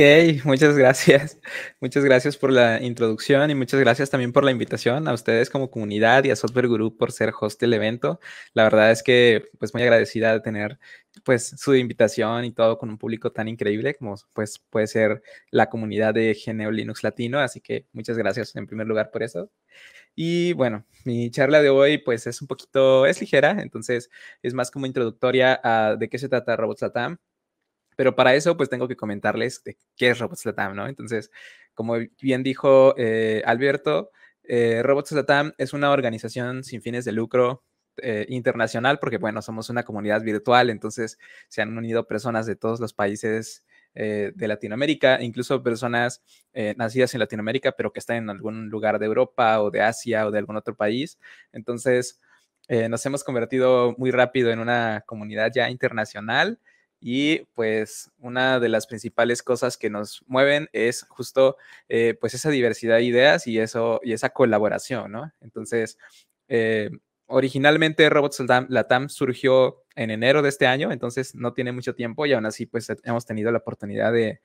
Ok, muchas gracias. Muchas gracias por la introducción y muchas gracias también por la invitación a ustedes como comunidad y a Software Guru por ser host del evento. La verdad es que pues muy agradecida de tener pues su invitación y todo con un público tan increíble como pues puede ser la comunidad de Geneo Linux Latino, así que muchas gracias en primer lugar por eso. Y bueno, mi charla de hoy pues es un poquito, es ligera, entonces es más como introductoria a de qué se trata Robots Latam pero para eso, pues tengo que comentarles de qué es Robots Latam, ¿no? Entonces, como bien dijo eh, Alberto, eh, Robots Latam es una organización sin fines de lucro eh, internacional, porque bueno, somos una comunidad virtual, entonces se han unido personas de todos los países eh, de Latinoamérica, incluso personas nacidas en Latinoamérica, pero que están en algún lugar de Europa o de Asia o de algún otro país. Entonces, nos hemos convertido muy rápido en una comunidad ya internacional y pues una de las principales cosas que nos mueven es justo eh, pues esa diversidad de ideas y, eso, y esa colaboración, ¿no? Entonces, eh, originalmente Robots Latam surgió en enero de este año, entonces no tiene mucho tiempo y aún así pues eh, hemos tenido la oportunidad de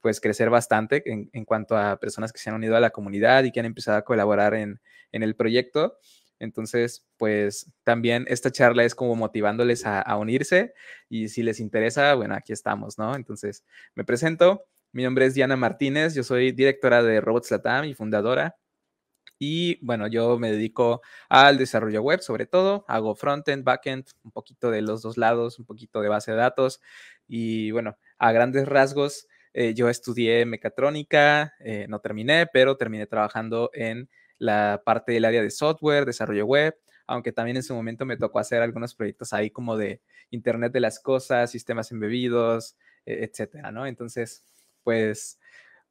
pues crecer bastante en, cuanto a personas que se han unido a la comunidad y que han empezado a colaborar en, en el proyecto. Entonces, pues también esta charla es como motivándoles a, unirse y si les interesa, bueno, aquí estamos, ¿no? Entonces, me presento. Mi nombre es Diana Martínez, yo soy directora de Robots Latam y fundadora. Y bueno, yo me dedico al desarrollo web, sobre todo. Hago frontend, backend, un poquito de los dos lados, un poquito de base de datos. Y bueno, a grandes rasgos, eh, yo estudié mecatrónica, eh, no terminé, pero terminé trabajando en la parte del área de software, desarrollo web, aunque también en su momento me tocó hacer algunos proyectos ahí como de Internet de las Cosas, sistemas embebidos, e-, etcétera, ¿no? Entonces, pues,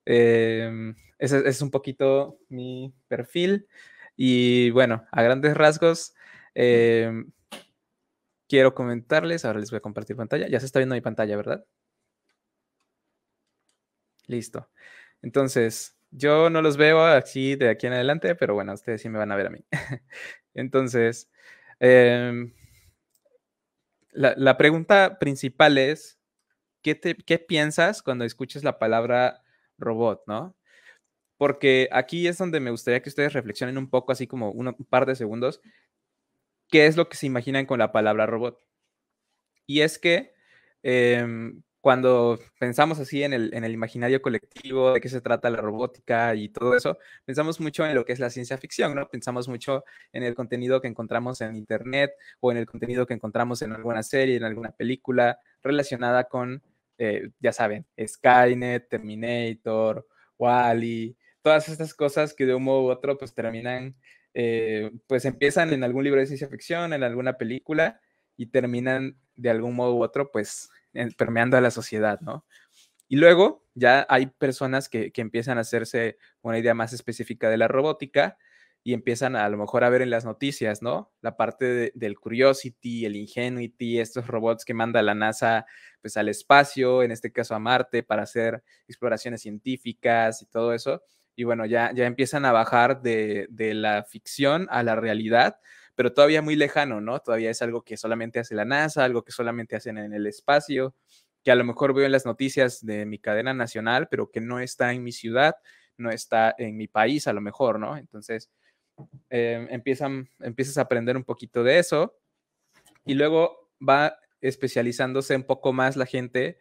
em, ese, es un poquito mi perfil. Y bueno, a grandes rasgos, em, quiero comentarles, ahora les voy a compartir pantalla, ya se está viendo mi pantalla, ¿verdad? Listo. Entonces, yo no los veo así de aquí en adelante, pero bueno, ustedes sí me van a ver a mí. Entonces, em, la, pregunta principal es, ¿qué, piensas cuando escuches la palabra robot, no? Porque aquí es donde me gustaría que ustedes reflexionen un poco, así como un par de segundos, qué es lo que se imaginan con la palabra robot. Y es que em, cuando pensamos así en el, en el, imaginario colectivo, de qué se trata la robótica y todo eso, pensamos mucho en lo que es la ciencia ficción, ¿no? Pensamos mucho en el contenido que encontramos en Internet o en el contenido que encontramos en alguna serie, en alguna película relacionada con, eh, ya saben, Skynet, Terminator, Wally, todas estas cosas que de un modo u otro pues terminan, eh, pues empiezan en algún libro de ciencia ficción, en alguna película y terminan de algún modo u otro pues permeando a la sociedad, ¿no? Y luego ya hay personas que, empiezan a hacerse una idea más específica de la robótica y empiezan a, lo mejor a ver en las noticias, ¿no? La parte del Curiosity, el Ingenuity, estos robots que manda la NASA pues al espacio, en este caso a Marte, para hacer exploraciones científicas y todo eso. Y bueno, ya, ya empiezan a bajar de, de la ficción a la realidad pero todavía muy lejano, ¿no? Todavía es algo que solamente hace la NASA, algo que solamente hacen en el espacio, que a lo mejor veo en las noticias de mi cadena nacional, pero que no está en mi ciudad, no está en mi país a lo mejor, ¿no? Entonces, em, empiezan, empiezas a aprender un poquito de eso y luego va especializándose un poco más la gente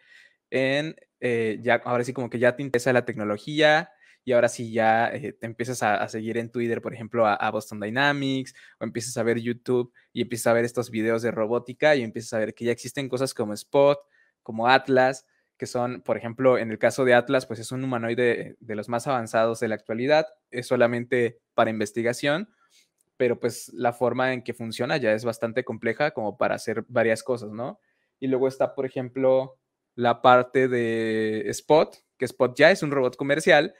en, eh, ya, ahora sí como que ya te interesa la tecnología, y ahora sí ya eh, te empiezas a, seguir en Twitter, por ejemplo, a, a, Boston Dynamics, o empiezas a ver YouTube y empiezas a ver estos videos de robótica y empiezas a ver que ya existen cosas como Spot, como Atlas, que son, por ejemplo, en el caso de Atlas, pues es un humanoide de los más avanzados de la actualidad, es solamente para investigación, pero pues la forma en que funciona ya es bastante compleja como para hacer varias cosas, ¿no? Y luego está, por ejemplo, la parte de Spot, que Spot ya es un robot comercial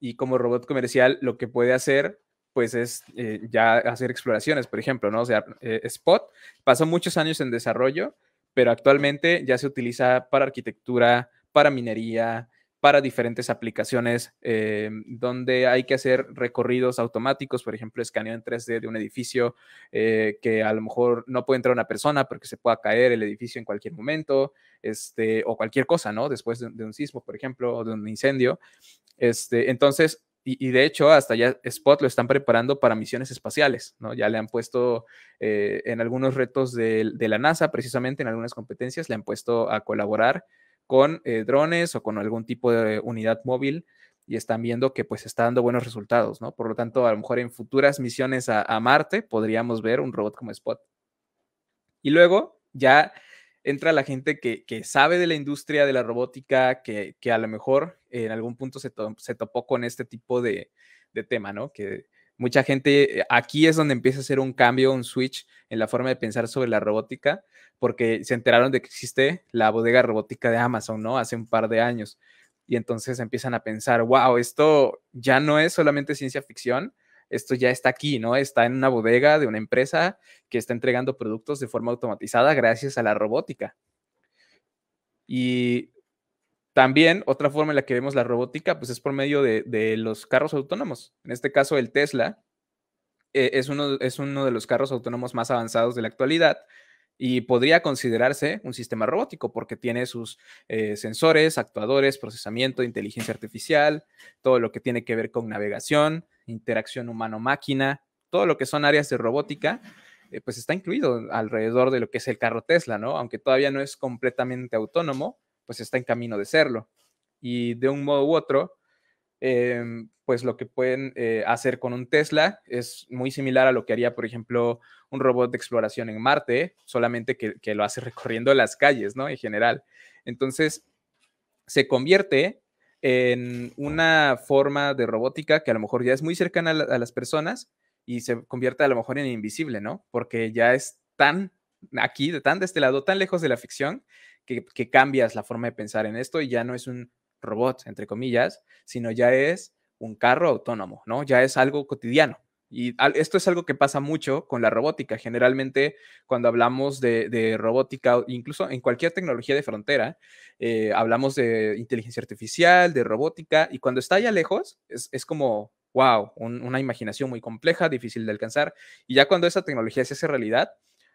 y como robot comercial lo que puede hacer pues es eh, ya hacer exploraciones, por ejemplo, ¿no? O sea, eh, Spot pasó muchos años en desarrollo, pero actualmente ya se utiliza para arquitectura, para minería, para diferentes aplicaciones eh, donde hay que hacer recorridos automáticos, por ejemplo, escaneo en 3D de un edificio eh, que a lo mejor no puede entrar una persona porque se pueda caer el edificio en cualquier momento, este, o cualquier cosa, ¿no? Después de, un sismo, por ejemplo, o de un incendio. Este, entonces, y, de hecho hasta ya Spot lo están preparando para misiones espaciales, ¿no? Ya le han puesto eh, en algunos retos de, la NASA, precisamente en algunas competencias, le han puesto a colaborar con eh, drones o con algún tipo de unidad móvil y están viendo que pues está dando buenos resultados, ¿no? Por lo tanto, a lo mejor en futuras misiones a, Marte podríamos ver un robot como Spot. Y luego ya entra la gente que, sabe de la industria de la robótica, que, a lo mejor en algún punto se, topó con este tipo de, de tema, ¿no? Que mucha gente, eh, aquí es donde empieza a hacer un cambio, un switch en la forma de pensar sobre la robótica, porque se enteraron de que existe la bodega robótica de Amazon, ¿no? Hace un par de años. Y entonces empiezan a pensar, wow, esto ya no es solamente ciencia ficción, esto ya está aquí, ¿no? Está en una bodega de una empresa que está entregando productos de forma automatizada gracias a la robótica. Y también otra forma en la que vemos la robótica, pues es por medio de, los carros autónomos. En este caso, el Tesla eh, es, uno, es uno de los carros autónomos más avanzados de la actualidad y podría considerarse un sistema robótico porque tiene sus eh, sensores, actuadores, procesamiento, inteligencia artificial, todo lo que tiene que ver con navegación, interacción humano-máquina, todo lo que son áreas de robótica, eh, pues está incluido alrededor de lo que es el carro Tesla, ¿no? Aunque todavía no es completamente autónomo, pues está en camino de serlo. Y de un modo u otro, em, pues lo que pueden eh, hacer con un Tesla es muy similar a lo que haría, por ejemplo, un robot de exploración en Marte, solamente que, lo hace recorriendo las calles, ¿no? En general. Entonces, se convierte en una forma de robótica que a lo mejor ya es muy cercana a, las personas y se convierte a lo mejor en invisible, ¿no? Porque ya es tan aquí, de tan de este lado, tan lejos de la ficción, que, cambias la forma de pensar en esto y ya no es un robot, entre comillas, sino ya es un carro autónomo, ¿no? Ya es algo cotidiano. Y esto es algo que pasa mucho con la robótica. Generalmente, cuando hablamos de, robótica, incluso en cualquier tecnología de frontera, eh, hablamos de inteligencia artificial, de robótica, y cuando está allá lejos, es, como, wow, una imaginación muy compleja, difícil de alcanzar. Y ya cuando esa tecnología se hace realidad,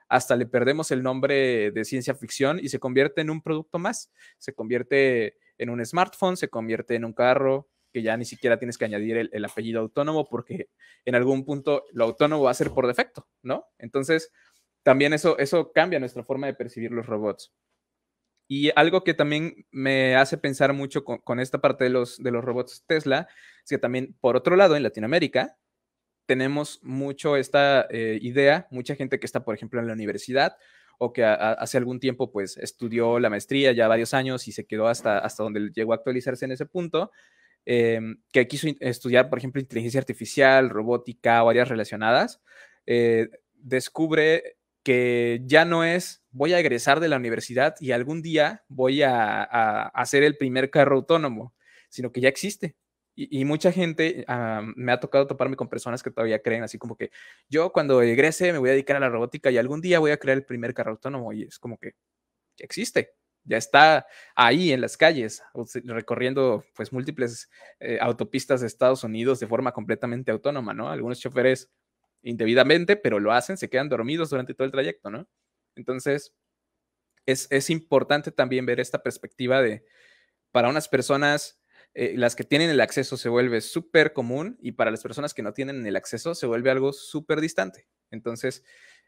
hasta le perdemos el nombre de ciencia ficción y se convierte en un producto más, se convierte en un smartphone, se convierte en un carro, que ya ni siquiera tienes que añadir el, apellido autónomo porque en algún punto lo autónomo va a ser por defecto, ¿no? Entonces, también eso, eso cambia nuestra forma de percibir los robots. Y algo que también me hace pensar mucho con, esta parte de los, de los robots Tesla, es que también, por otro lado, en Latinoamérica, tenemos mucho esta eh, idea, mucha gente que está, por ejemplo, en la universidad o que hace algún tiempo pues estudió la maestría ya varios años y se quedó hasta, hasta donde llegó a actualizarse en ese punto, em, que quiso estudiar, por ejemplo, inteligencia artificial, robótica o áreas relacionadas, eh, descubre que ya no es voy a egresar de la universidad y algún día voy a hacer el primer carro autónomo, sino que ya existe, y, mucha gente, ah, me ha tocado toparme con personas que todavía creen así como que yo cuando egrese me voy a dedicar a la robótica y algún día voy a crear el primer carro autónomo y es como que existe, ya está ahí en las calles, recorriendo pues múltiples eh, autopistas de Estados Unidos de forma completamente autónoma, ¿no? Algunos choferes indebidamente, pero lo hacen, se quedan dormidos durante todo el trayecto, ¿no? Entonces, es, es importante también ver esta perspectiva de, para unas personas eh, las que tienen el acceso se vuelve súper común y para las personas que no tienen el acceso se vuelve algo súper distante. Entonces,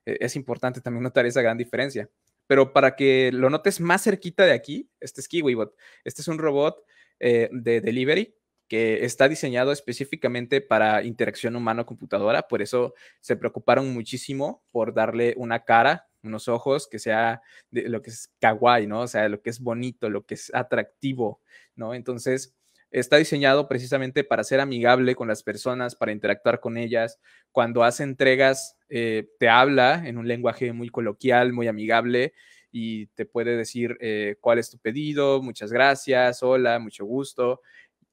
e, es importante también notar esa gran diferencia. Pero para que lo notes más cerquita de aquí, este es KiwiBot. Este es un robot eh, de delivery que está diseñado específicamente para interacción humano-computadora. Por eso se preocuparon muchísimo por darle una cara, unos ojos, que sea lo que es kawaii, ¿no? O sea, lo que es bonito, lo que es atractivo, ¿no? Entonces, está diseñado precisamente para ser amigable con las personas, para interactuar con ellas. Cuando hace entregas, eh, te habla en un lenguaje muy coloquial, muy amigable y te puede decir eh, cuál es tu pedido, muchas gracias, hola, mucho gusto,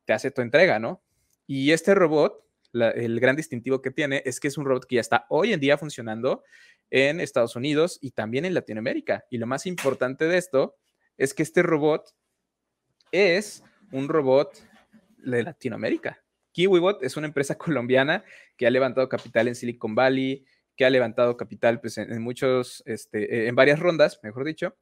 te hace tu entrega, ¿no? Y este robot, el gran distintivo que tiene es que es un robot que ya está hoy en día funcionando en Estados Unidos y también en Latinoamérica. Y lo más importante de esto es que este robot es un robot de Latinoamérica. KiwiBot es una empresa colombiana que ha levantado capital en Silicon Valley, que ha levantado capital pues, en, muchos, este, eh, en varias rondas, mejor dicho,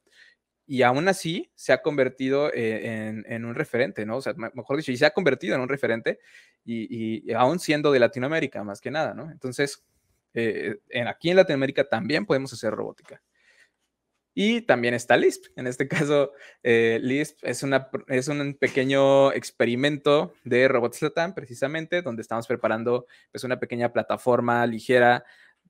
y aún así se ha convertido eh, en, en, un referente, ¿no? O sea, mejor dicho, y se ha convertido en un referente y, y aún siendo de Latinoamérica, más que nada, ¿no? Entonces, eh, en, aquí en Latinoamérica también podemos hacer robótica. Y también está Lisp. En este caso, eh, Lisp es, es un pequeño experimento de Robots Latam, precisamente, donde estamos preparando pues, una pequeña plataforma ligera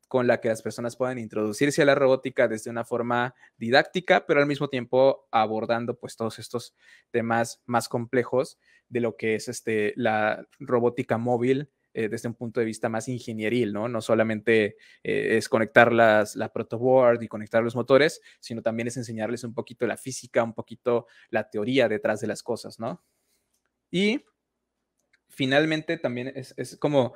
con la que las personas pueden introducirse a la robótica desde una forma didáctica, pero al mismo tiempo abordando pues, todos estos temas más complejos de lo que es este, la robótica móvil eh, desde un punto de vista más ingenieril, ¿no? No solamente eh, es conectar las, la protoboard y conectar los motores, sino también es enseñarles un poquito la física, un poquito la teoría detrás de las cosas, ¿no? Y finalmente también es, como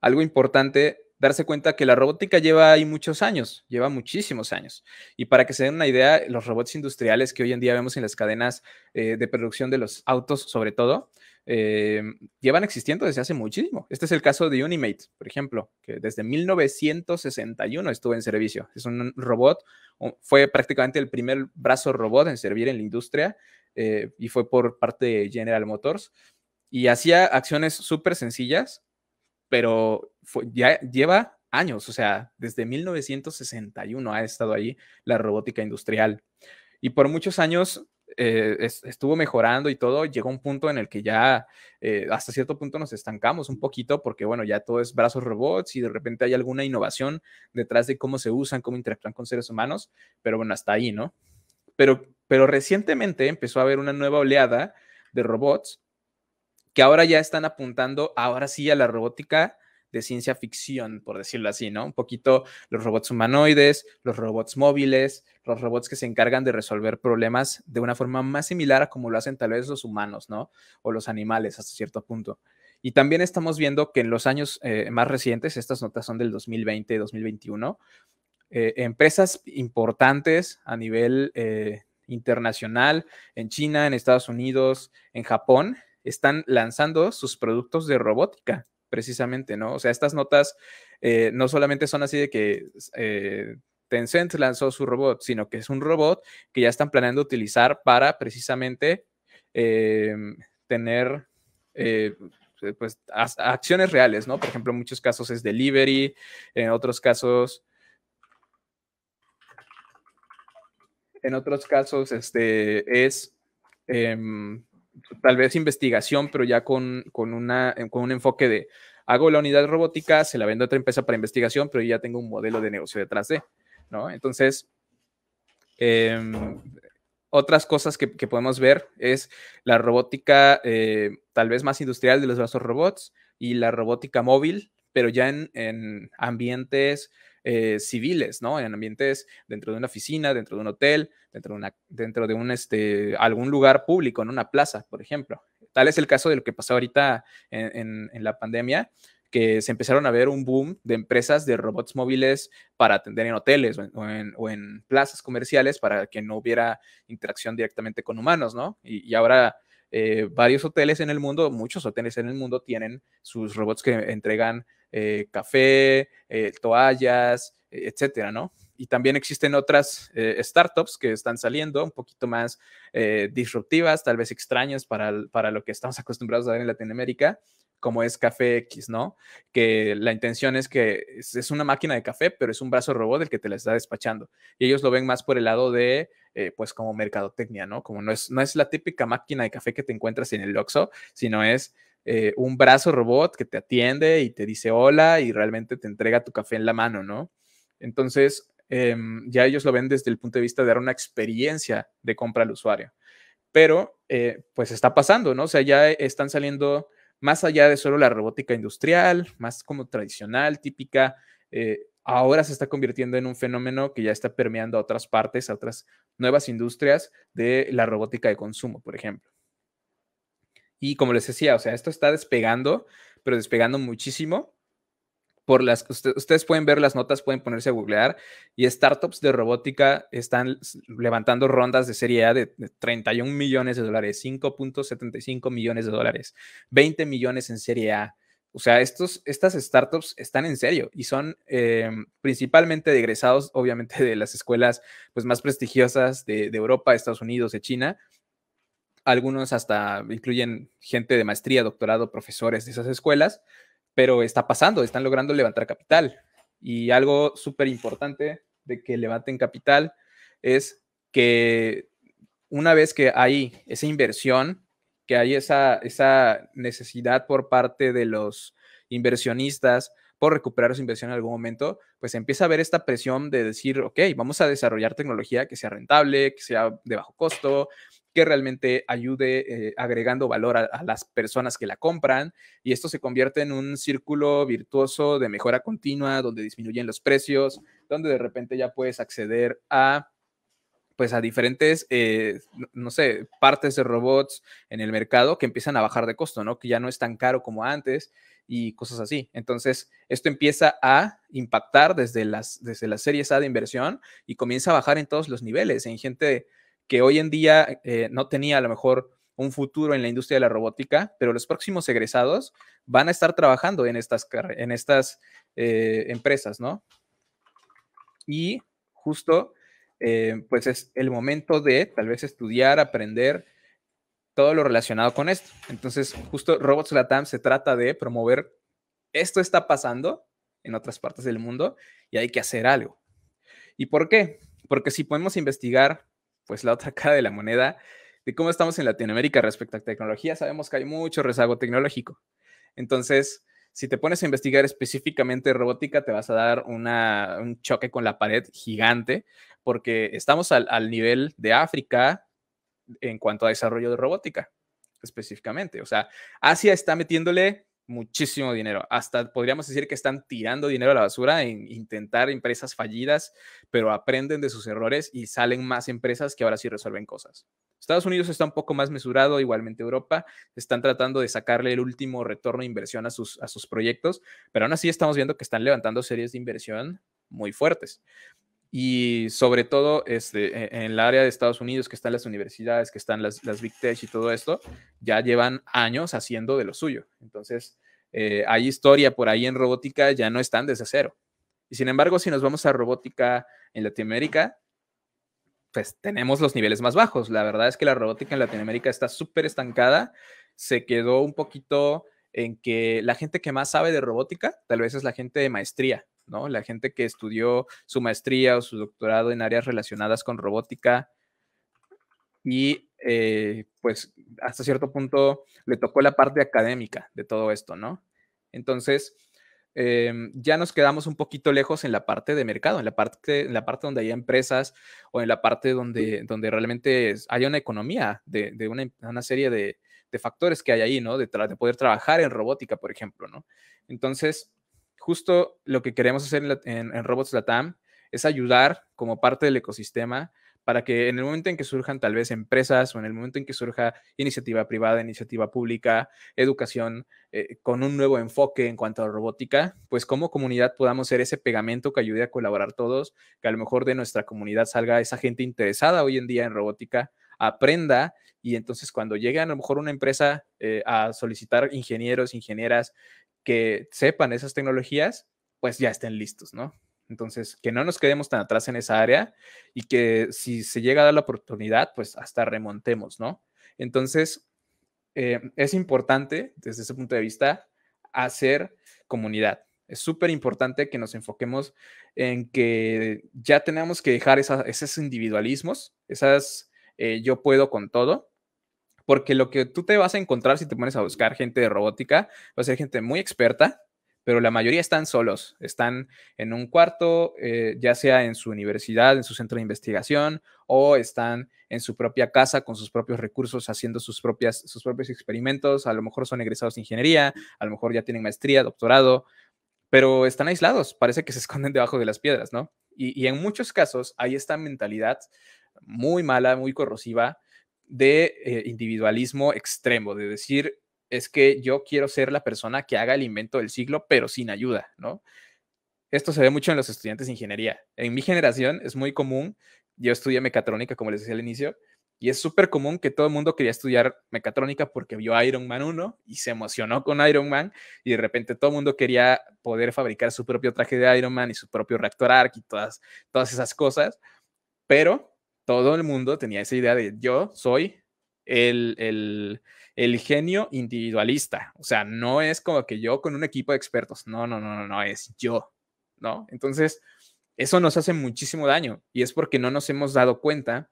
algo importante darse cuenta que la robótica lleva ahí muchos años, lleva muchísimos años. Y para que se den una idea, los robots industriales que hoy en día vemos en las cadenas eh, de producción de los autos, sobre todo, eh, llevan existiendo desde hace muchísimo. Este es el caso de Unimate, por ejemplo, que desde 1961 estuvo en servicio. Es un robot, fue prácticamente el primer brazo robot en servir en la industria eh, y fue por parte de General Motors. Y hacía acciones súper sencillas, pero ya lleva años, o sea, desde 1961 ha estado ahí la robótica industrial. Y por muchos años eh, estuvo mejorando y todo, llegó un punto en el que ya eh, hasta cierto punto nos estancamos un poquito porque, bueno, ya todo es brazos robots y de repente hay alguna innovación detrás de cómo se usan, cómo interactúan con seres humanos, pero bueno, hasta ahí, ¿no? Pero, pero recientemente empezó a haber una nueva oleada de robots que ahora ya están apuntando ahora sí a la robótica de ciencia ficción, por decirlo así, ¿no? Un poquito los robots humanoides, los robots móviles, los robots que se encargan de resolver problemas de una forma más similar a como lo hacen tal vez los humanos, ¿no? O los animales hasta cierto punto. Y también estamos viendo que en los años eh, más recientes, estas notas son del 2020 2021, eh, empresas importantes a nivel eh, internacional, en China, en Estados Unidos, en Japón, están lanzando sus productos de robótica precisamente, ¿no? O sea, estas notas eh, no solamente son así de que eh, Tencent lanzó su robot, sino que es un robot que ya están planeando utilizar para precisamente eh, tener pues, acciones reales, ¿no? Por ejemplo, en muchos casos es delivery, en otros casos... En otros casos, este es em, tal vez investigación, pero ya con, una, eh, un enfoque de hago la unidad robótica, se la vendo a otra empresa para investigación, pero ya tengo un modelo de negocio detrás de, ¿no? Entonces, em, otras cosas que, podemos ver es la robótica eh, tal vez más industrial de los brazos robots y la robótica móvil, pero ya en, en ambientes eh, civiles, ¿no? En ambientes dentro de una oficina, dentro de un hotel, dentro de, una, dentro de un, este, algún lugar público, en una plaza, por ejemplo. Tal es el caso de lo que pasó ahorita en, la pandemia, que se empezaron a ver un boom de empresas de robots móviles para atender en hoteles o en, plazas comerciales para que no hubiera interacción directamente con humanos, ¿no? Y, ahora eh, varios hoteles en el mundo, muchos hoteles en el mundo tienen sus robots que entregan eh, café, eh, toallas, e, etcétera, ¿no? Y también existen otras eh, startups que están saliendo un poquito más disruptivas, tal vez extrañas para, lo que estamos acostumbrados a ver en Latinoamérica, como es Café X, ¿no? Que la intención es que es una máquina de café, pero es un brazo robot el que te la está despachando. Y ellos lo ven más por el lado de, pues, como mercadotecnia, ¿no? Como no es, no es la típica máquina de café que te encuentras en el Oxxo, sino es eh, un brazo robot que te atiende y te dice hola y realmente te entrega tu café en la mano, ¿no? Entonces, em, ya ellos lo ven desde el punto de vista de dar una experiencia de compra al usuario. Pero, eh, pues está pasando, ¿no? O sea, ya están saliendo más allá de solo la robótica industrial, más como tradicional, típica. Eh, ahora se está convirtiendo en un fenómeno que ya está permeando a otras partes, a otras nuevas industrias de la robótica de consumo, por ejemplo. Y como les decía, o sea, esto está despegando, pero despegando muchísimo. Por las ustedes pueden ver las notas, pueden ponerse a googlear y startups de robótica están levantando rondas de serie A de, 31 millones de dólares, 5.75 millones de dólares, 20 millones en serie A. O sea, estos, estas startups están en serio y son eh, principalmente egresados, obviamente, de las escuelas pues, más prestigiosas de, de Europa, Estados Unidos, de China, algunos hasta incluyen gente de maestría, doctorado, profesores de esas escuelas, pero está pasando, están logrando levantar capital. Y algo súper importante de que levanten capital es que una vez que hay esa inversión, que hay esa, esa necesidad por parte de los inversionistas por recuperar su inversión en algún momento, pues empieza a haber esta presión de decir, ok, vamos a desarrollar tecnología que sea rentable, que sea de bajo costo, que realmente ayude eh, agregando valor a, las personas que la compran y esto se convierte en un círculo virtuoso de mejora continua donde disminuyen los precios, donde de repente ya puedes acceder a pues a diferentes, eh, no sé, partes de robots en el mercado que empiezan a bajar de costo, Que ya no es tan caro como antes y cosas así. Entonces, esto empieza a impactar desde las, desde las series A de inversión y comienza a bajar en todos los niveles, en gente que hoy en día eh, no tenía a lo mejor un futuro en la industria de la robótica, pero los próximos egresados van a estar trabajando en estas, en estas eh, empresas, ¿no? Y justo, eh, pues es el momento de tal vez estudiar, aprender todo lo relacionado con esto. Entonces, justo Robots Latam se trata de promover esto está pasando en otras partes del mundo y hay que hacer algo. ¿Y por qué? Porque si podemos investigar pues la otra cara de la moneda de cómo estamos en Latinoamérica respecto a tecnología, sabemos que hay mucho rezago tecnológico. Entonces, si te pones a investigar específicamente robótica, te vas a dar un choque con la pared gigante, porque estamos al, al, nivel de África en cuanto a desarrollo de robótica, específicamente. O sea, Asia está metiéndole muchísimo dinero. Hasta podríamos decir que están tirando dinero a la basura en intentar empresas fallidas, pero aprenden de sus errores y salen más empresas que ahora sí resuelven cosas. Estados Unidos está un poco más mesurado, igualmente Europa, están tratando de sacarle el último retorno de inversión a sus, a sus proyectos, pero aún así estamos viendo que están levantando series de inversión muy fuertes y sobre todo este, e, en el área de Estados Unidos, que están las universidades, que están las, las Big Tech y todo esto, ya llevan años haciendo de lo suyo. Entonces, eh, hay historia por ahí en robótica, ya no están desde cero. Y sin embargo, si nos vamos a robótica en Latinoamérica, pues tenemos los niveles más bajos. La verdad es que la robótica en Latinoamérica está súper estancada, se quedó un poquito en que la gente que más sabe de robótica, tal vez es la gente de maestría, la gente que estudió su maestría o su doctorado en áreas relacionadas con robótica y eh, pues hasta cierto punto le tocó la parte académica de todo esto, ¿no? Entonces, em, ya nos quedamos un poquito lejos en la parte de mercado, en la parte, en la parte donde hay empresas o en la parte donde, donde realmente hay una economía de, una, serie de, factores que hay ahí, ¿no? De, de poder trabajar en robótica, por ejemplo, ¿no? Entonces, justo lo que queremos hacer en, Robots Latam es ayudar como parte del ecosistema para que en el momento en que surjan tal vez empresas o en el momento en que surja iniciativa privada, iniciativa pública, educación, eh, con un nuevo enfoque en cuanto a robótica, pues como comunidad podamos ser ese pegamento que ayude a colaborar todos, que a lo mejor de nuestra comunidad salga esa gente interesada hoy en día en robótica, aprenda y entonces cuando llegue a lo mejor una empresa eh, a solicitar ingenieros, ingenieras, que sepan esas tecnologías, pues ya estén listos, ¿no? Entonces, que no nos quedemos tan atrás en esa área y que si se llega a dar la oportunidad, pues hasta remontemos, ¿no? Entonces, eh, es importante desde ese punto de vista hacer comunidad. Es súper importante que nos enfoquemos en que ya tenemos que dejar esos individualismos, esas eh, yo puedo con todo, porque lo que tú te vas a encontrar si te pones a buscar gente de robótica, va a ser gente muy experta, pero la mayoría están solos, están en un cuarto, eh, ya sea en su universidad, en su centro de investigación, o están en su propia casa con sus propios recursos, haciendo sus, propias, sus propios experimentos, a lo mejor son egresados de ingeniería, a lo mejor ya tienen maestría, doctorado, pero están aislados, parece que se esconden debajo de las piedras, ¿no? Y, y en muchos casos hay esta mentalidad muy mala, muy corrosiva, de eh, individualismo extremo, de decir, es que yo quiero ser la persona que haga el invento del siglo, pero sin ayuda, ¿no? Esto se ve mucho en los estudiantes de ingeniería. En mi generación es muy común, yo estudié mecatrónica, como les decía al inicio, y es súper común que todo el mundo quería estudiar mecatrónica porque vio Iron Man 1 y se emocionó con Iron Man y de repente todo el mundo quería poder fabricar su propio traje de Iron Man y su propio reactor arc y todas, todas esas cosas. Pero todo el mundo tenía esa idea de yo soy el, genio individualista. O sea, no es como que yo con un equipo de expertos. No, no, no, no, no, es yo, ¿no? Entonces, eso nos hace muchísimo daño y es porque no nos hemos dado cuenta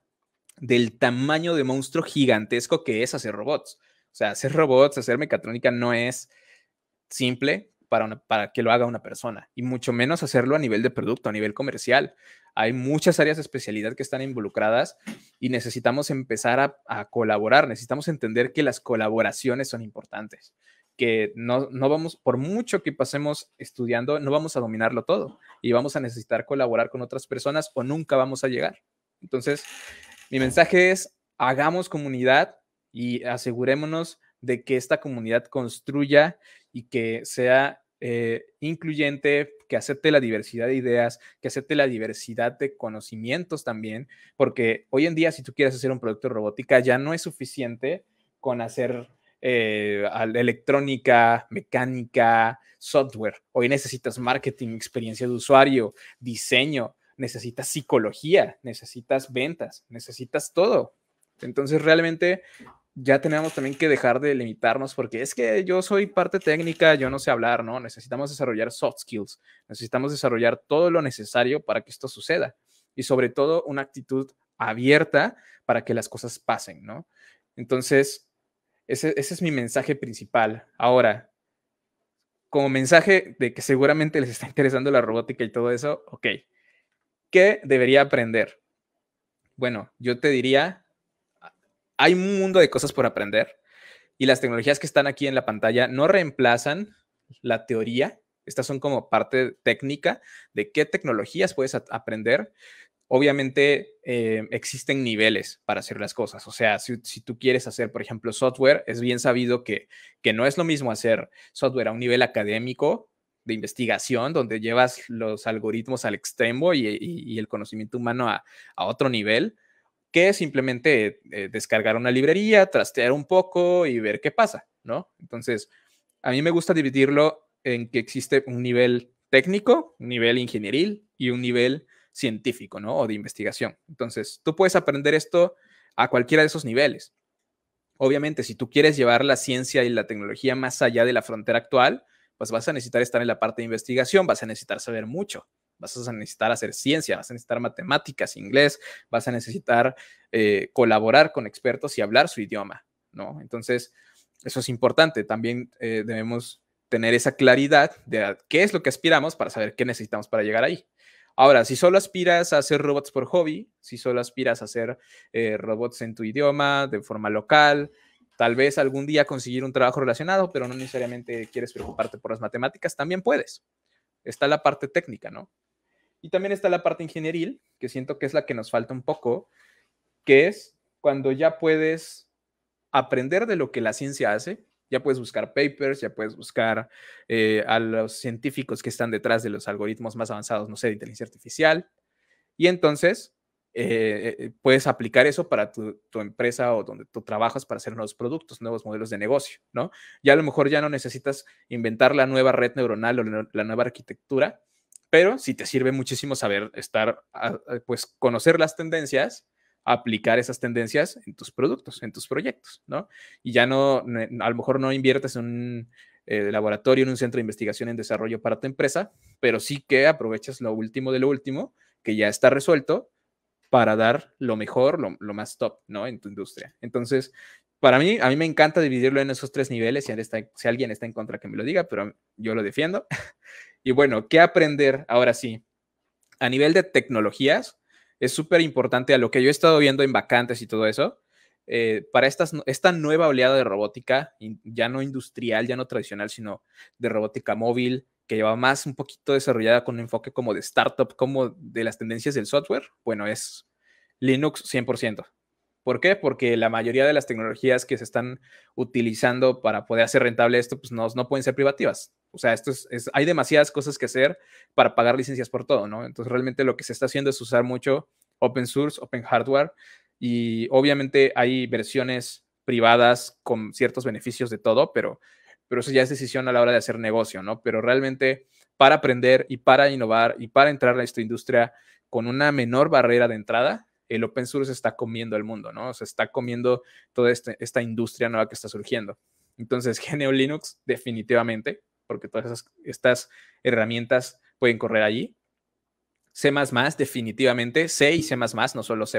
del tamaño de monstruo gigantesco que es hacer robots. O sea, hacer robots, hacer mecatrónica no es simple, para, para que lo haga una persona y mucho menos hacerlo a nivel de producto, a nivel comercial. Hay muchas áreas de especialidad que están involucradas y necesitamos empezar a, a colaborar, necesitamos entender que las colaboraciones son importantes que no, no, vamos, por mucho que pasemos estudiando, no vamos a dominarlo todo y vamos a necesitar colaborar con otras personas o nunca vamos a llegar. Entonces, mi mensaje es, hagamos comunidad y asegurémonos de que esta comunidad construya y que sea eh, incluyente, que acepte la diversidad de ideas, que acepte la diversidad de conocimientos también, porque hoy en día si tú quieres hacer un producto de robótica ya no es suficiente con hacer eh, electrónica, mecánica, software. Hoy necesitas marketing, experiencia de usuario, diseño, necesitas psicología, necesitas ventas, necesitas todo. Entonces realmente ya tenemos también que dejar de limitarnos porque es que yo soy parte técnica, yo no sé hablar, ¿no? Necesitamos desarrollar soft skills, necesitamos desarrollar todo lo necesario para que esto suceda y sobre todo una actitud abierta para que las cosas pasen, ¿no? Entonces, ese, es mi mensaje principal. Ahora, como mensaje de que seguramente les está interesando la robótica y todo eso, ok, ¿qué debería aprender? Bueno, yo te diría hay un mundo de cosas por aprender y las tecnologías que están aquí en la pantalla no reemplazan la teoría. Estas son como parte técnica de qué tecnologías puedes aprender. Obviamente eh, existen niveles para hacer las cosas. O sea, si, tú quieres hacer, por ejemplo, software, es bien sabido que, no es lo mismo hacer software a un nivel académico de investigación, donde llevas los algoritmos al extremo y, el conocimiento humano a otro nivel, que simplemente eh, descargar una librería, trastear un poco y ver qué pasa, ¿no? Entonces, a mí me gusta dividirlo en que existe un nivel técnico, un nivel ingenieril y un nivel científico, ¿no? O de investigación. Entonces, tú puedes aprender esto a cualquiera de esos niveles. Obviamente, si tú quieres llevar la ciencia y la tecnología más allá de la frontera actual, pues vas a necesitar estar en la parte de investigación, vas a necesitar saber mucho vas a necesitar hacer ciencia, vas a necesitar matemáticas, inglés, vas a necesitar eh, colaborar con expertos y hablar su idioma, ¿no? Entonces, eso es importante. También eh, debemos tener esa claridad de qué es lo que aspiramos para saber qué necesitamos para llegar ahí. Ahora, si solo aspiras a hacer robots por hobby, si solo aspiras a hacer eh, robots en tu idioma, de forma local, tal vez algún día conseguir un trabajo relacionado, pero no necesariamente quieres preocuparte por las matemáticas, también puedes. Está la parte técnica, ¿no? Y también está la parte ingenieril, que siento que es la que nos falta un poco, que es cuando ya puedes aprender de lo que la ciencia hace, ya puedes buscar papers, ya puedes buscar eh, a los científicos que están detrás de los algoritmos más avanzados, no sé, de inteligencia artificial, y entonces eh, eh, puedes aplicar eso para tu, tu, empresa o donde tú trabajas para hacer nuevos productos, nuevos modelos de negocio, ¿no? Ya a lo mejor ya no necesitas inventar la nueva red neuronal o la nueva arquitectura, pero sí te sirve muchísimo saber estar, ah, ah, pues conocer las tendencias, aplicar esas tendencias en tus productos, en tus proyectos, ¿no? Y ya no, a lo mejor no inviertes en un eh, laboratorio, en un centro de investigación en desarrollo para tu empresa, pero sí que aprovechas lo último de lo último que ya está resuelto para dar lo mejor, lo, lo más top, ¿no? En tu industria. Entonces, para mí, a mí me encanta dividirlo en esos tres niveles. Si, alguien está en contra, que me lo diga, pero yo lo defiendo. Y bueno, ¿qué aprender ahora sí? A nivel de tecnologías, es súper importante a lo que yo he estado viendo en vacantes y todo eso. Eh, para estas, esta nueva oleada de robótica, ya no industrial, ya no tradicional, sino de robótica móvil, que lleva más un poquito desarrollada con un enfoque como de startup, como de las tendencias del software, bueno, es Linux 100%. ¿Por qué? Porque la mayoría de las tecnologías que se están utilizando para poder hacer rentable esto, pues no, pueden ser privativas. O sea, esto hay demasiadas cosas que hacer para pagar licencias por todo, ¿no? Entonces, realmente lo que se está haciendo es usar mucho open source, open hardware, y obviamente hay versiones privadas con ciertos beneficios de todo, pero, pero eso ya es decisión a la hora de hacer negocio, ¿no? Pero realmente para aprender y para innovar y para entrar a esta industria con una menor barrera de entrada, el open source está comiendo el mundo, ¿no? se está comiendo toda este, esta industria nueva que está surgiendo. Entonces, GNU Linux definitivamente, porque todas estas herramientas pueden correr allí. C++, definitivamente, C y C++, no solo C++,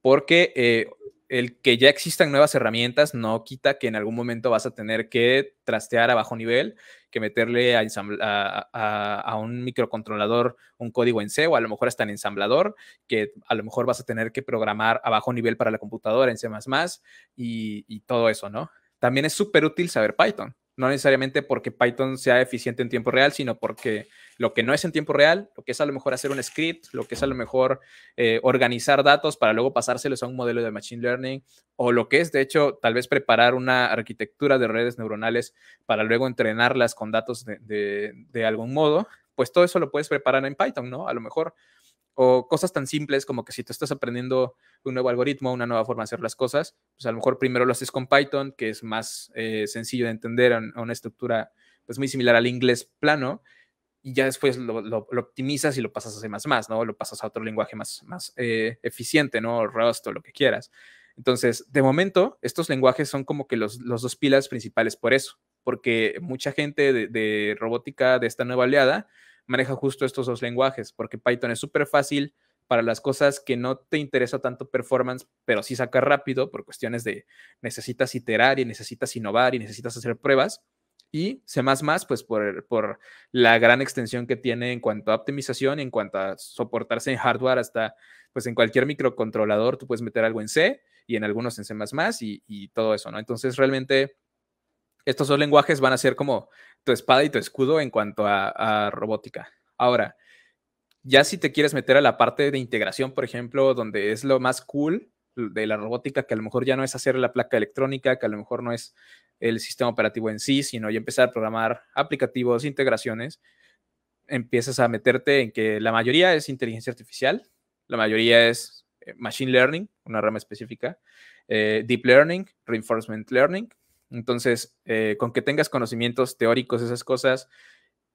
porque eh, el que ya existan nuevas herramientas no quita que en algún momento vas a tener que trastear a bajo nivel, que meterle a, un microcontrolador un código en C o a lo mejor hasta en ensamblador, que a lo mejor vas a tener que programar a bajo nivel para la computadora en C++ y todo eso, ¿no? También es súper útil saber Python no necesariamente porque Python sea eficiente en tiempo real, sino porque lo que no es en tiempo real, lo que es a lo mejor hacer un script, lo que es a lo mejor eh, organizar datos para luego pasárselos a un modelo de Machine Learning, o lo que es, de hecho, tal vez preparar una arquitectura de redes neuronales para luego entrenarlas con datos de, de, de algún modo, pues todo eso lo puedes preparar en Python, ¿no? A lo mejor o cosas tan simples como que si te estás aprendiendo un nuevo algoritmo, una nueva forma de hacer las cosas, pues a lo mejor primero lo haces con Python, que es más eh, sencillo de entender, a una estructura pues muy similar al inglés plano, y ya después lo, optimizas y lo pasas a C++, ¿no? Lo pasas a otro lenguaje más, más eh, eficiente, ¿no? Rust o lo que quieras. Entonces, de momento, estos lenguajes son como que los, dos pilas principales por eso, porque mucha gente de, de robótica de esta nueva oleada maneja justo estos dos lenguajes, porque Python es súper fácil para las cosas que no te interesa tanto performance, pero sí saca rápido por cuestiones de necesitas iterar y necesitas innovar y necesitas hacer pruebas. Y C++, pues por, por la gran extensión que tiene en cuanto a optimización, en cuanto a soportarse en hardware hasta, pues en cualquier microcontrolador tú puedes meter algo en C y en algunos en C++ y, y todo eso, ¿no? Entonces realmente estos dos lenguajes van a ser como tu espada y tu escudo en cuanto a, robótica. Ahora, ya si te quieres meter a la parte de integración, por ejemplo, donde es lo más cool de la robótica, que a lo mejor ya no es hacer la placa electrónica, que a lo mejor no es el sistema operativo en sí, sino ya empezar a programar aplicativos, integraciones, empiezas a meterte en que la mayoría es inteligencia artificial, la mayoría es eh, machine learning, una rama específica, eh, deep learning, reinforcement learning, entonces, eh, con que tengas conocimientos teóricos, de esas cosas,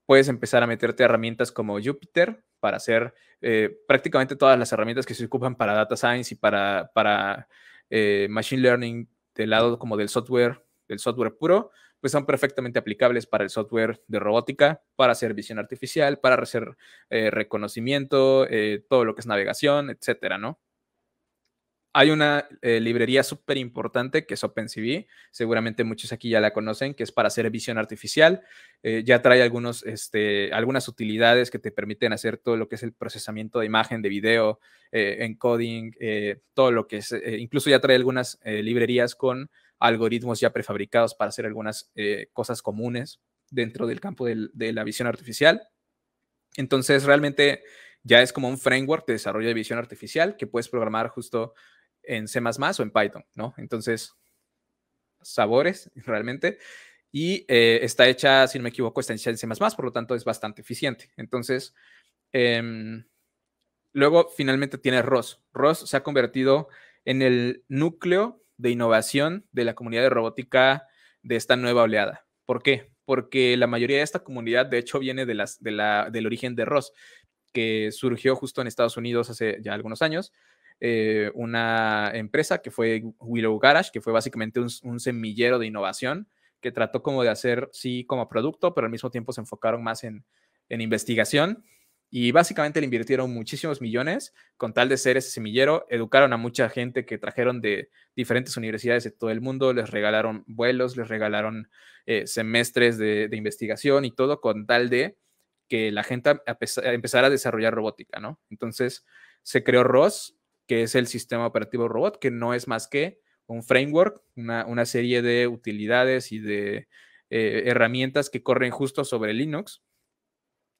puedes empezar a meterte herramientas como Jupyter para hacer eh, prácticamente todas las herramientas que se ocupan para data science y para, eh, machine learning del lado como del software, del software puro, pues son perfectamente aplicables para el software de robótica, para hacer visión artificial, para hacer reconocimiento, todo lo que es navegación, etcétera, ¿no? hay una eh, librería súper importante que es OpenCV, seguramente muchos aquí ya la conocen, que es para hacer visión artificial. Eh, ya trae algunos, este, algunas utilidades que te permiten hacer todo lo que es el procesamiento de imagen, de video, eh, encoding, todo lo que es, incluso ya trae algunas librerías con algoritmos ya prefabricados para hacer algunas cosas comunes dentro del campo del, de la visión artificial. Entonces, realmente ya es como un framework de desarrollo de visión artificial que puedes programar justo en C ⁇ o en Python, ¿no? Entonces, sabores realmente. Y eh, está hecha, si no me equivoco, está hecha en C++, por lo tanto es bastante eficiente. Entonces, em, luego finalmente tiene ROS. ROS se ha convertido en el núcleo de innovación de la comunidad de robótica de esta nueva oleada. ¿Por qué? Porque la mayoría de esta comunidad, de hecho, viene de las, del origen de ROS, que surgió justo en Estados Unidos hace ya algunos años, eh, una empresa que fue Willow Garage, que fue básicamente un, semillero de innovación que trató como de hacer, sí, como producto, pero al mismo tiempo se enfocaron más en, investigación y básicamente le invirtieron muchísimos millones con tal de ser ese semillero. Educaron a mucha gente que trajeron de diferentes universidades de todo el mundo, les regalaron vuelos, les regalaron eh, semestres de, investigación y todo con tal de que la gente empezara a desarrollar robótica, ¿no? Entonces se creó ROS, que es el sistema operativo robot, que no es más que un framework, una, serie de utilidades y de eh, herramientas que corren justo sobre Linux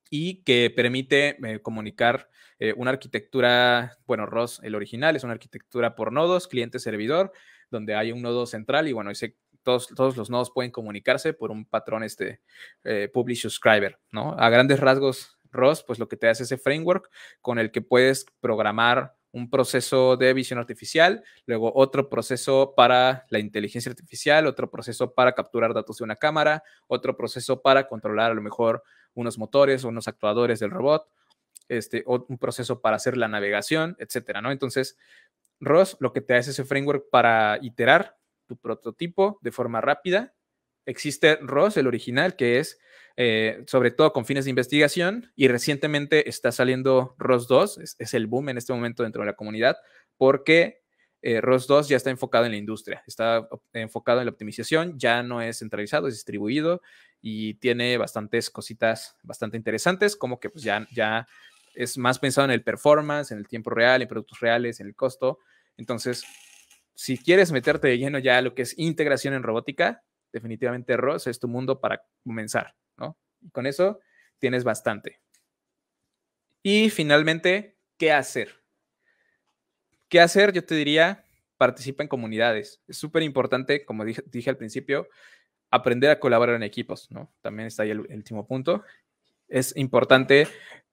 y que permite eh, comunicar eh, una arquitectura, bueno, ROS, el original, es una arquitectura por nodos, cliente-servidor, donde hay un nodo central y bueno, todos, todos, los nodos pueden comunicarse por un patrón este publish-subscriber, ¿no? A grandes rasgos, ROS, pues lo que te hace ese framework con el que puedes programar un proceso de visión artificial, luego otro proceso para la inteligencia artificial, otro proceso para capturar datos de una cámara, otro proceso para controlar a lo mejor unos motores o unos actuadores del robot, este, un proceso para hacer la navegación, etcétera, ¿no? Entonces, ROS lo que te hace ese framework para iterar tu prototipo de forma rápida Existe ROS, el original, que es eh, sobre todo con fines de investigación, y recientemente está saliendo ROS 2, es, el boom en este momento dentro de la comunidad, porque eh, ROS 2 ya está enfocado en la industria, está enfocado en la optimización, ya no es centralizado, es distribuido y tiene bastantes cositas bastante interesantes, como que pues, ya, ya es más pensado en el performance, en el tiempo real, en productos reales, en el costo. Entonces, si quieres meterte de lleno ya a lo que es integración en robótica, definitivamente Ross es tu mundo para comenzar, ¿no? Y con eso tienes bastante. Y finalmente, ¿qué hacer? ¿Qué hacer? Yo te diría, participa en comunidades. Es súper importante, como dije, al principio, aprender a colaborar en equipos, ¿no? También está ahí el último punto. Es importante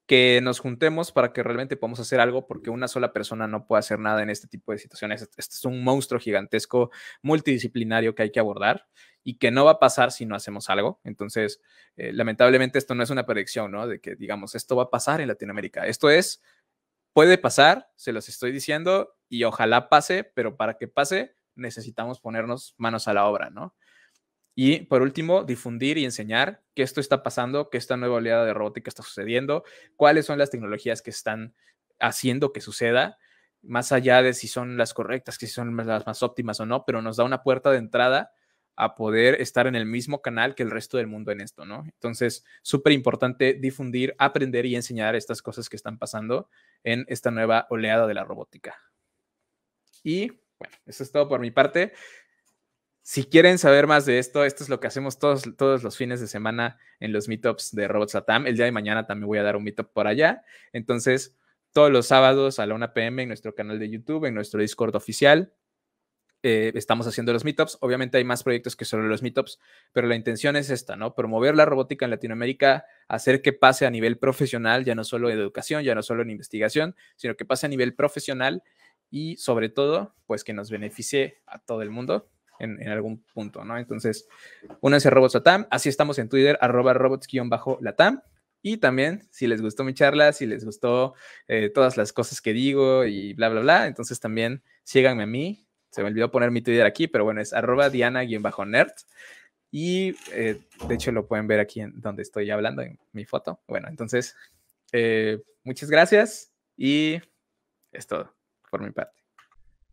que nos juntemos para que realmente podamos hacer algo, porque una sola persona no puede hacer nada en este tipo de situaciones. Este, este es un monstruo gigantesco, multidisciplinario que hay que abordar y que no va a pasar si no hacemos algo. Entonces, eh, lamentablemente esto no es una predicción, ¿no? De que digamos, esto va a pasar en Latinoamérica. Esto es, puede pasar, se los estoy diciendo, y ojalá pase, pero para que pase necesitamos ponernos manos a la obra, ¿no? Y por último, difundir y enseñar que esto está pasando, que esta nueva oleada de robótica está sucediendo, cuáles son las tecnologías que están haciendo que suceda, más allá de si son las correctas, que si son las más óptimas o no, pero nos da una puerta de entrada a poder estar en el mismo canal que el resto del mundo en esto, ¿no? Entonces, súper importante difundir, aprender y enseñar estas cosas que están pasando en esta nueva oleada de la robótica. Y bueno, eso es todo por mi parte. Si quieren saber más de esto, esto es lo que hacemos todos, todos los fines de semana en los meetups de Robots Latam. El día de mañana también voy a dar un meetup por allá. Entonces, todos los sábados a la 1 pm en nuestro canal de YouTube, en nuestro Discord oficial, eh, estamos haciendo los meetups. Obviamente hay más proyectos que solo los meetups, pero la intención es esta, ¿no? Promover la robótica en Latinoamérica, hacer que pase a nivel profesional, ya no solo en educación, ya no solo en investigación, sino que pase a nivel profesional y sobre todo, pues que nos beneficie a todo el mundo en, algún punto, ¿no? Entonces, únanse a Robots así estamos en Twitter, arroba robots-latam. Y también, si les gustó mi charla, si les gustó eh, todas las cosas que digo y bla, bla, bla, entonces también síganme a mí. Se me olvidó poner mi Twitter aquí, pero bueno, es arroba diana-nerd. Y eh, de hecho lo pueden ver aquí en donde estoy hablando, en mi foto. Bueno, entonces, eh, muchas gracias y es todo por mi parte.